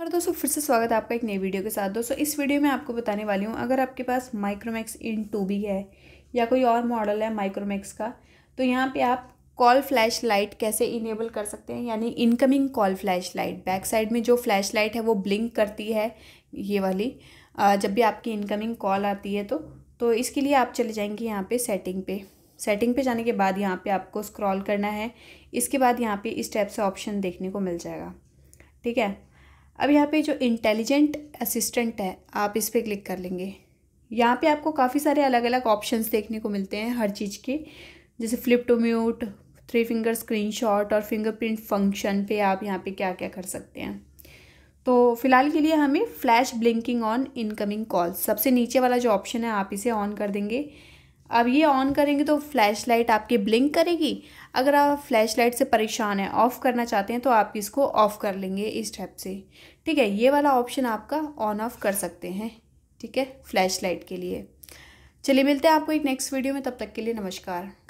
और दोस्तों फिर से स्वागत है आपका एक नई वीडियो के साथ दोस्तों इस वीडियो में आपको बताने वाली हूँ अगर आपके पास माइक्रोमैक्स इन टू भी है या कोई और मॉडल है माइक्रोमैक्स का तो यहाँ पे आप कॉल फ्लैश लाइट कैसे इनेबल कर सकते हैं यानी incoming call flash light back side में जो फ्लैश लाइट है वो ब्लिंक करती है ये वाली जब भी आपकी इनकमिंग कॉल आती है तो तो इसके लिए आप चले जाएंगे यहाँ पर सेटिंग पे सेटिंग पे जाने के बाद यहाँ पे आपको स्क्रॉल करना है इसके बाद यहाँ पे इस टाइप से ऑप्शन देखने को मिल जाएगा ठीक है अब यहाँ पे जो इंटेलिजेंट असिस्टेंट है आप इस पर क्लिक कर लेंगे यहाँ पे आपको काफ़ी सारे अलग अलग ऑप्शंस देखने को मिलते हैं हर चीज़ के जैसे flip to mute three finger screenshot और फिंगरप्रिंट फंक्शन पे आप यहाँ पे क्या क्या कर सकते हैं तो फिलहाल के लिए हमें flash blinking on incoming call सबसे नीचे वाला जो ऑप्शन है आप इसे ऑन कर देंगे अब ये ऑन करेंगे तो फ्लैश लाइट आपकी ब्लिंक करेगी अगर आप फ्लैश लाइट से परेशान हैं ऑफ़ करना चाहते हैं तो आप इसको ऑफ़ कर लेंगे इस टाइप से ठीक है ये वाला ऑप्शन आपका ऑन ऑफ़ कर सकते हैं ठीक है फ्लैश लाइट के लिए चलिए मिलते हैं आपको एक नेक्स्ट वीडियो में तब तक के लिए नमस्कार